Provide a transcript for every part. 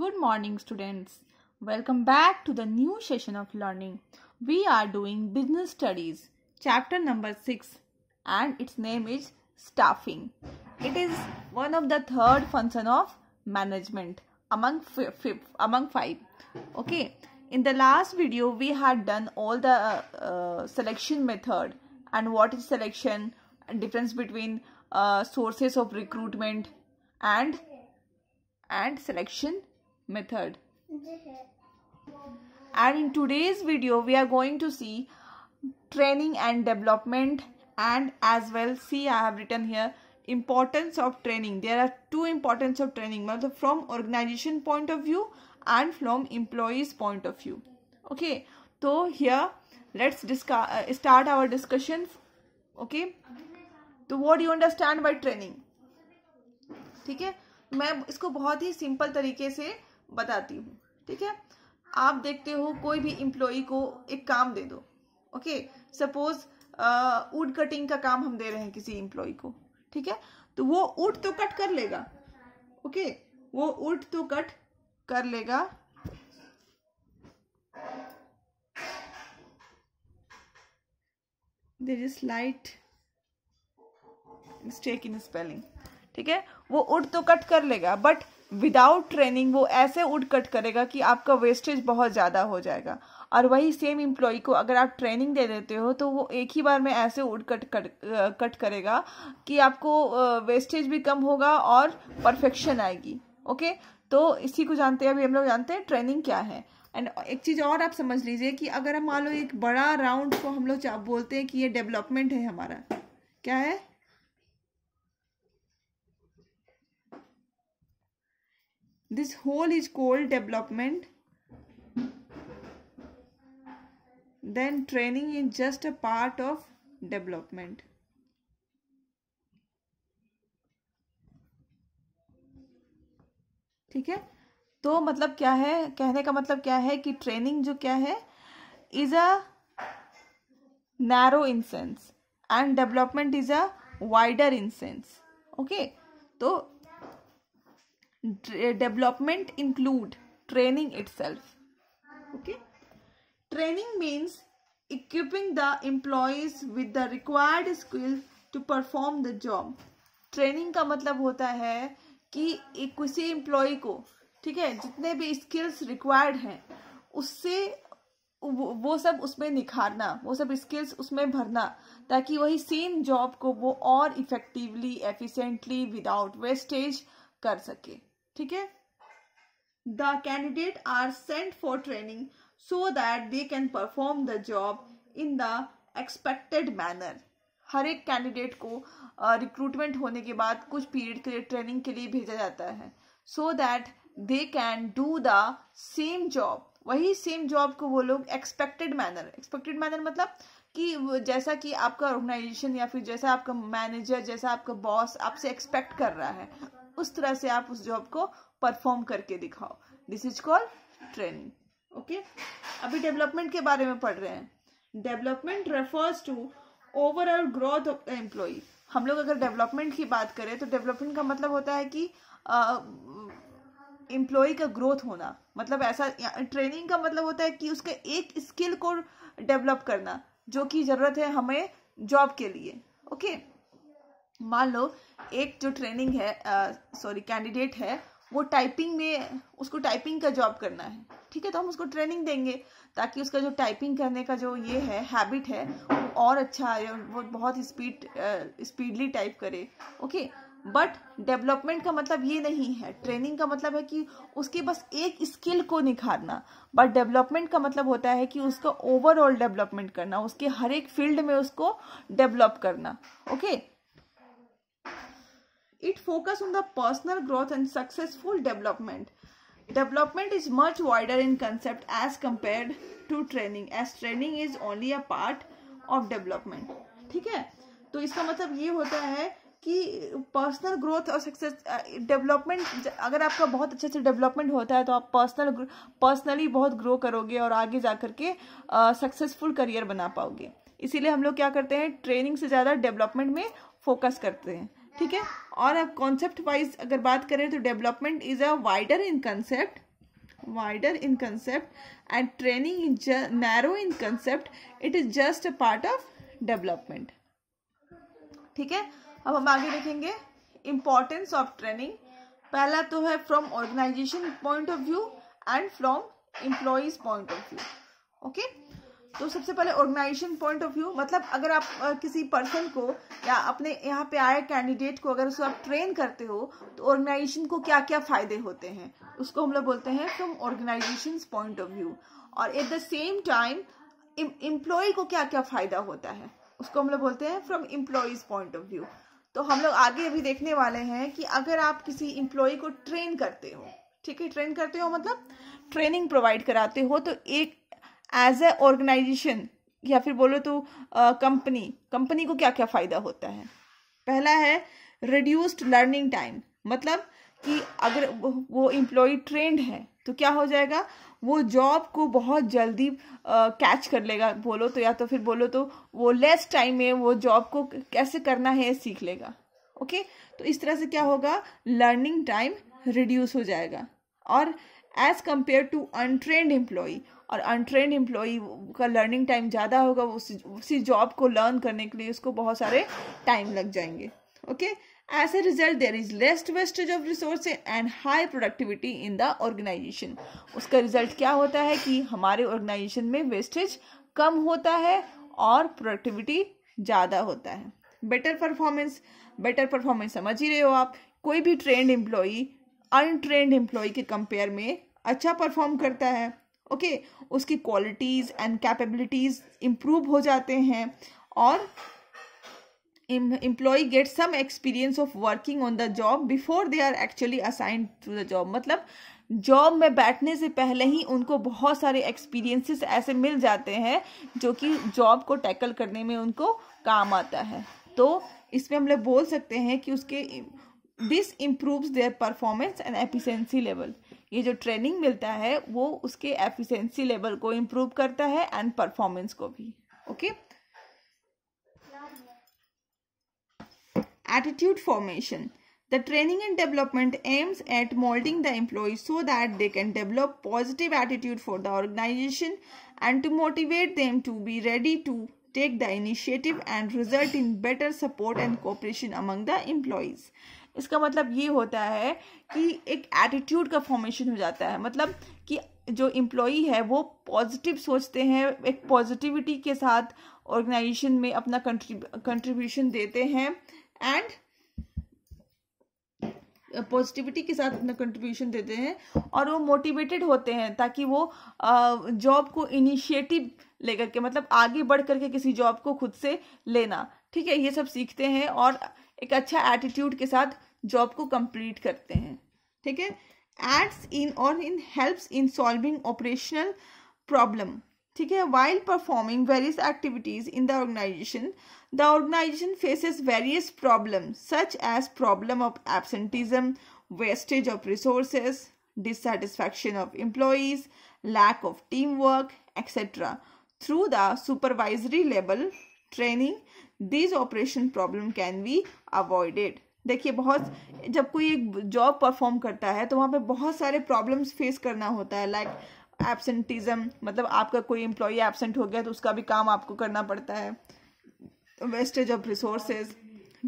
Good morning students. Welcome back to the new session of learning. We are doing business studies chapter number 6 and its name is staffing. It is one of the third function of management among among 5. Okay. In the last video we had done all the uh, selection method and what is selection difference between uh, sources of recruitment and and selection method. And in today's video, we are going to see training and development and as well, see I have written here, importance of training. There are two importance of training, from organization point of view and from employees point of view. Okay, so here let's discuss, uh, start our discussion. Okay, so what do you understand by training ठीक है मैं इसको बहुत ही simple तरीके से बताती हूँ ठीक है आप देखते हो कोई भी इम्प्लॉई को एक काम दे दो ओके सपोज वुड कटिंग का काम हम दे रहे हैं किसी इम्प्लॉय को ठीक है तो वो ऊट तो कट कर लेगा ओके वो ऊट तो कट कर लेगा there is light mistake in spelling ठीक है वो उठ तो कट कर लेगा बट विदाउट ट्रेनिंग वो ऐसे उड कट करेगा कि आपका वेस्टेज बहुत ज़्यादा हो जाएगा और वही सेम एम्प्लॉय को अगर आप ट्रेनिंग दे देते हो तो वो एक ही बार में ऐसे उड कट कर, कट करेगा कि आपको वेस्टेज भी कम होगा और परफेक्शन आएगी ओके तो इसी को जानते हैं अभी हम लोग जानते हैं ट्रेनिंग क्या है एंड एक चीज़ और आप समझ लीजिए कि अगर हम मान लो एक बड़ा राउंड को हम लोग बोलते हैं कि ये डेवलपमेंट है हमारा क्या है this hole is called development then training is just a part of development ठीक है तो मतलब क्या है कहने का मतलब क्या है कि ट्रेनिंग जो क्या है is a narrow in sense and development is a wider in sense okay तो development include training itself okay training means equipping the employees with the required skill to perform the job training ka matlab hota hai ki ek kisi employee ko theek hai jitne bhi skills required hain usse वो सब उसमें निखारना वो सब skills उसमें भरना ताकि वही same job को वो और इफेक्टिवली एफिशिएंटली विदाउट वेस्टेज कर सके ठीक है the candidate are sent for training so that they can perform the job in the expected manner हर एक कैंडिडेट को रिक्रूटमेंट uh, होने के बाद कुछ पीरियड के लिए ट्रेनिंग के लिए भेजा जाता है so that they can do the same job वही सेम जॉब को वो लोग एक्सपेक्टेड मैनर एक्सपेक्टेड मैनर मतलब कि जैसा कि आपका ऑर्गेनाइजेशन या फिर जैसा आपका मैनेजर जैसा आपका बॉस आपसे एक्सपेक्ट कर रहा है उस तरह से आप उस जॉब को परफॉर्म करके दिखाओ this is called training okay अभी डेवलपमेंट के बारे में पढ़ रहे हैं development refers to overall growth of employee हम लोग अगर डेवलपमेंट की बात करें तो डेवलपमेंट का मतलब होता है कि एम्प्लॉय का ग्रोथ होना मतलब ऐसा ट्रेनिंग का मतलब होता है कि उसके एक स्किल को डेवलप करना जो कि ज़रूरत है हमें जॉब के लिए ओके okay? मान लो एक जो ट्रेनिंग है सॉरी कैंडिडेट है वो टाइपिंग में उसको टाइपिंग का जॉब करना है ठीक है तो हम उसको ट्रेनिंग देंगे ताकि उसका जो टाइपिंग करने का जो ये है हैबिट है वो और अच्छा आए वो बहुत स्पीड स्पीडली टाइप करे ओके बट डेवलपमेंट का मतलब ये नहीं है ट्रेनिंग का मतलब है कि उसके बस एक स्किल को निखारना बट डेवलपमेंट का मतलब होता है कि उसका ओवरऑल डेवलपमेंट करना उसके हर एक फील्ड में उसको डेवलप करना okay okay? It focus on the personal growth and successful development. Development is much wider in concept as compared to training as training is only a part of development. ठीक है तो इसका मतलब ये होता है कि पर्सनल ग्रोथ और सक्सेस डेवलपमेंट अगर आपका बहुत अच्छे से डेवलपमेंट होता है तो आप पर्सनल पर्सनली बहुत ग्रो करोगे और आगे जा करके सक्सेसफुल करियर बना पाओगे इसीलिए हम लोग क्या करते हैं ट्रेनिंग से ज़्यादा डेवलपमेंट में फोकस करते हैं ठीक है और अब कॉन्सेप्ट वाइज अगर बात करें तो development is a wider in concept wider in concept and training in narrow in concept it is just a part of development ठीक है अब हम आगे देखेंगे इम्पोर्टेंस ऑफ ट्रेनिंग पहला तो है from organization point of view and from employees point of view okay तो सबसे पहले ऑर्गेनाइजेशन पॉइंट ऑफ व्यू मतलब अगर आप किसी पर्सन को या अपने यहाँ पे आए कैंडिडेट को अगर उसको आप ट्रेन करते हो तो ऑर्गेनाइजेशन को क्या क्या फायदे होते हैं उसको हम लोग बोलते हैं from organization point of view और at the same time employee को क्या क्या फायदा होता है उसको हम लोग बोलते हैं from employees point of view तो हम लोग आगे अभी देखने वाले हैं कि अगर आप किसी एम्प्लॉय को ट्रेन करते हो ठीक है ट्रेन करते हो मतलब ट्रेनिंग प्रोवाइड कराते हो तो एक एज ए ऑर्गेनाइजेशन या फिर बोलो तो कंपनी कंपनी को क्या क्या फ़ायदा होता है पहला है रिड्यूस्ड लर्निंग टाइम मतलब कि अगर वो इम्प्लॉय ट्रेंड है तो क्या हो जाएगा वो जॉब को बहुत जल्दी कैच uh, कर लेगा बोलो तो या तो फिर बोलो तो वो लेस टाइम में वो जॉब को कैसे करना है सीख लेगा ओके okay? तो इस तरह से क्या होगा लर्निंग टाइम रिड्यूस हो जाएगा और as compare to untrained employee और अनट्रेंड एम्प्लॉई का लर्निंग टाइम ज़्यादा होगा उस उसी जॉब को लर्न करने के लिए उसको बहुत सारे टाइम लग जाएंगे okay as a result there is least wastage of resource and high productivity in the organization उसका रिजल्ट क्या होता है कि हमारे ऑर्गेनाइजेशन में वेस्टेज कम होता है और प्रोडक्टिविटी ज़्यादा होता है बेटर परफॉर्मेंस बेटर परफॉर्मेंस समझ ही रहे हो आप कोई भी ट्रेंड एम्प्लॉई अनट्रेंड एम्प्लॉय के कंपेयर में अच्छा परफॉर्म करता है ओके okay, उसकी क्वालिटीज़ एंड कैपेबिलिटीज़ इम्प्रूव हो जाते हैं और employee get some experience of working on the job before they are actually assigned to the job मतलब जॉब में बैठने से पहले ही उनको बहुत सारे एक्सपीरियंसेस ऐसे मिल जाते हैं जो कि जॉब को टैकल करने में उनको काम आता है तो इसमें हम लोग बोल सकते हैं कि उसके this improves their performance and efficiency level ये जो ट्रेनिंग मिलता है वो उसके एफिशिएंसी लेवल को इम्प्रूव करता है एंड परफॉर्मेंस को भी okay attitude formation The training and development aims at molding the employees so that they can develop positive attitude for the organization and to motivate them to be ready to take the initiative and result in better support and cooperation among the employees. इसका मतलब ये होता है कि एक attitude का formation हो जाता है मतलब कि जो एम्प्लॉई है वो पॉजिटिव सोचते हैं एक पॉजिटिविटी के साथ ऑर्गेनाइजेशन में अपना कंट्रीब्यूशन देते हैं एंड पॉजिटिविटी के साथ अपना कंट्रीब्यूशन देते हैं और वो मोटिवेटेड होते हैं ताकि वो जॉब को इनिशिएटिव लेकर के मतलब आगे बढ़ करके किसी जॉब को खुद से लेना ठीक है ये सब सीखते हैं और एक अच्छा एटीट्यूड के साथ जॉब को कंप्लीट करते हैं ठीक है एड्स इन और in helps in solving operational problem ठीक है while performing various activities in the organization the organization faces various problem such as problem of absenteeism wastage of resources dissatisfaction of of lack of team work etcetera through the supervisory level training this operation problem can be avoided देखिए बहुत जब कोई एक job perform करता है तो वहाँ पे बहुत सारे प्रॉब्लम्स फेस करना होता है लाइक एबसेंटिज्म मतलब आपका कोई एम्प्लॉय एबसेंट हो गया तो उसका भी काम आपको करना पड़ता है wastage of resources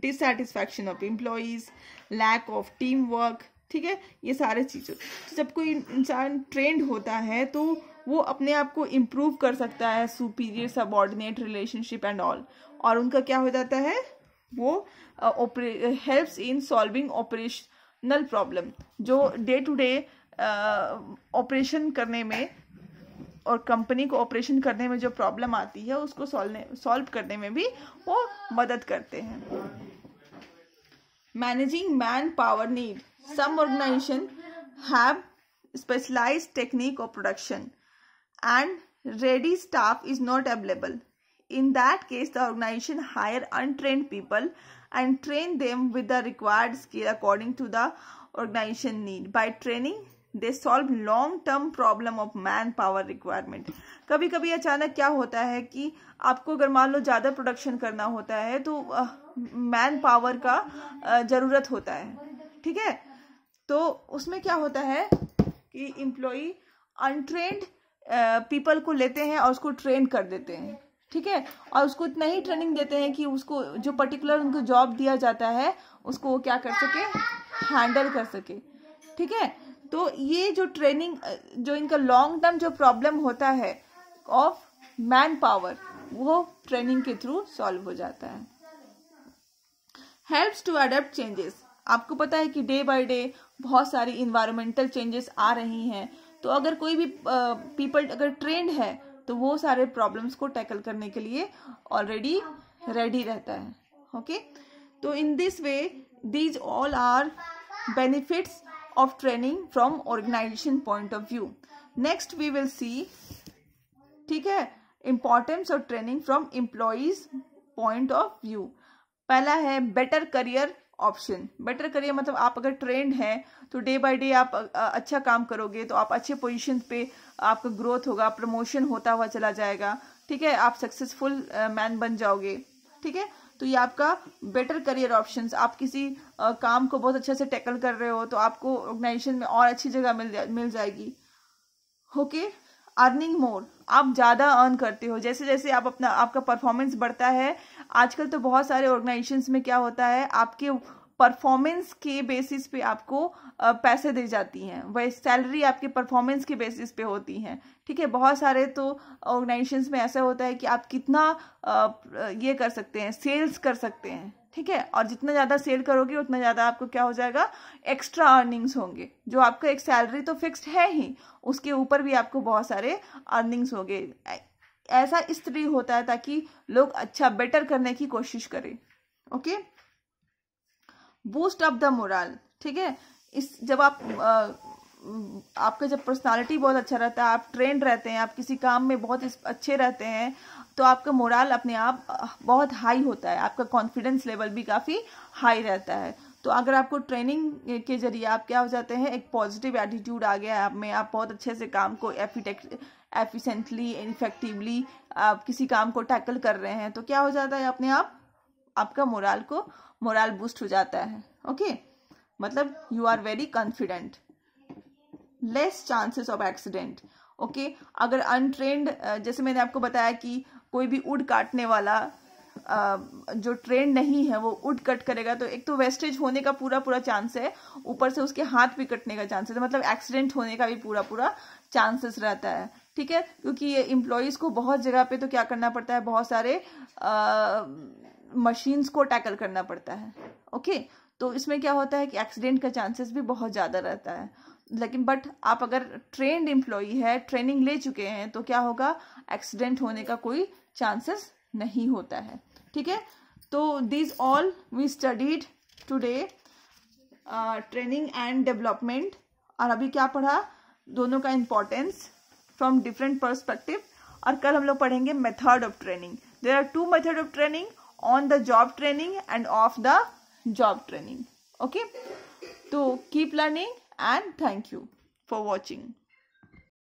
dissatisfaction of employees lack of team work ठीक है ये सारे चीज़ों तो जब कोई इंसान ट्रेंड होता है तो वो अपने आप को इम्प्रूव कर सकता है superior subordinate relationship and all और उनका क्या हो जाता है वो helps in solving operational problem जो डे टू डे ऑपरेशन करने में और कंपनी को ऑपरेशन करने में जो प्रॉब्लम आती है उसको सॉल्व सॉल्व करने में भी वो मदद करते हैं managing man power need some organization have specialized technique of production and ready staff is not available in that case the organization hire untrained people and train them with the required skill according to the organization need by training they solve long term problem of man power requirement कभी कभी अचानक क्या होता है कि आपको अगर मान लो ज़्यादा प्रोडक्शन करना होता है तो मैन uh, पावर का uh, ज़रूरत होता है ठीक है तो उसमें क्या होता है कि एम्प्लॉई अनट्रेंड पीपल को लेते हैं और उसको ट्रेन कर देते हैं ठीक है और उसको इतना ही ट्रेनिंग देते हैं कि उसको जो पर्टिकुलर उनको जॉब दिया जाता है उसको वो क्या कर सके हैंडल कर सके ठीक है तो ये जो ट्रेनिंग जो इनका लॉन्ग टर्म जो प्रॉब्लम होता है ऑफ मैन पावर वो ट्रेनिंग के थ्रू सॉल्व हो जाता है हेल्प्स टू अडेप्ट चेंजेस आपको पता है कि डे बाय डे बहुत सारी इन्वायरमेंटल चेंजेस आ रही हैं तो अगर कोई भी पीपल अगर ट्रेंड है तो वो सारे प्रॉब्लम्स को टैकल करने के लिए ऑलरेडी रेडी रहता है ओके तो in this way these all are benefits of training from organization point of view next we will see ठीक है importance of training from employees point of view पहला है better career option better career मतलब आप अगर trend हैं तो day by day आप अच्छा काम करोगे तो आप अच्छे पोजीशन पे आपका ग्रोथ होगा प्रमोशन होता हुआ चला जाएगा ठीक है आप सक्सेसफुल मैन बन जाओगे ठीक है तो ये आपका बेटर करियर ऑप्शन आप किसी आ, काम को बहुत अच्छे से टैकल कर रहे हो तो आपको ऑर्गेनाइजेशन में और अच्छी जगह मिल जा, मिल जाएगी ओके okay? अर्निंग मोर आप ज़्यादा अर्न करते हो जैसे जैसे आप अपना आपका परफॉर्मेंस बढ़ता है आजकल तो बहुत सारे ऑर्गेनाइजेशंस में क्या होता है आपके परफॉर्मेंस के बेसिस पे आपको पैसे दे जाती हैं वह सैलरी आपके परफॉर्मेंस के बेसिस पे होती हैं ठीक है बहुत सारे तो ऑर्गेनाइजेशंस में ऐसा होता है कि आप कितना ये कर सकते हैं सेल्स कर सकते हैं ठीक है और जितना ज़्यादा सेल करोगे उतना ज़्यादा आपको क्या हो जाएगा एक्स्ट्रा अर्निंग्स होंगे जो आपका एक सैलरी तो फिक्स्ड है ही उसके ऊपर भी आपको बहुत सारे अर्निंग्स होंगे ऐसा तरह होता है ताकि लोग अच्छा बेटर करने की कोशिश करें okay boost up the morale ठीक है इस जब आप आपका जब पर्सनालिटी बहुत अच्छा रहता है आप ट्रेंड रहते हैं आप किसी काम में बहुत अच्छे रहते हैं तो आपका मोराल अपने आप बहुत हाई होता है आपका कॉन्फिडेंस लेवल भी काफ़ी हाई रहता है तो अगर आपको ट्रेनिंग के जरिए आप क्या हो जाते हैं एक पॉजिटिव एटीट्यूड आ गया है आप में आप बहुत अच्छे से काम को एफिटेक्ट एफिशेंटली इफेक्टिवली आप किसी काम को टैकल कर रहे हैं तो क्या हो जाता है अपने आप आपका मोराल को मोराल बूस्ट हो जाता है ओके मतलब you are very confident less chances of accident okay अगर अनट्रेंड जैसे मैंने आपको बताया कि कोई भी उड काटने वाला जो ट्रेन नहीं है वो उड कट करेगा तो एक तो वेस्टेज होने का पूरा पूरा चांस है ऊपर से उसके हाथ भी कटने का चांसेस है तो मतलब एक्सीडेंट होने का भी पूरा पूरा चांसेस रहता है ठीक है क्योंकि ये इम्प्लॉयज़ को बहुत जगह पे तो क्या करना पड़ता है बहुत सारे मशीन्स को टैकल करना पड़ता है ओके तो इसमें क्या होता है कि एक्सीडेंट का चांसेस भी बहुत ज़्यादा रहता है लेकिन बट आप अगर ट्रेंड इम्प्लॉई है ट्रेनिंग ले चुके हैं तो क्या होगा एक्सीडेंट होने का कोई चांसेस नहीं होता है ठीक है तो these all we studied today training and development और अभी क्या पढ़ा दोनों का इम्पोर्टेंस फ्रॉम डिफरेंट परस्पेक्टिव और कल हम लोग पढ़ेंगे method of training there are two method of training on the job training and off the job training okay तो keep learning and thank you for watching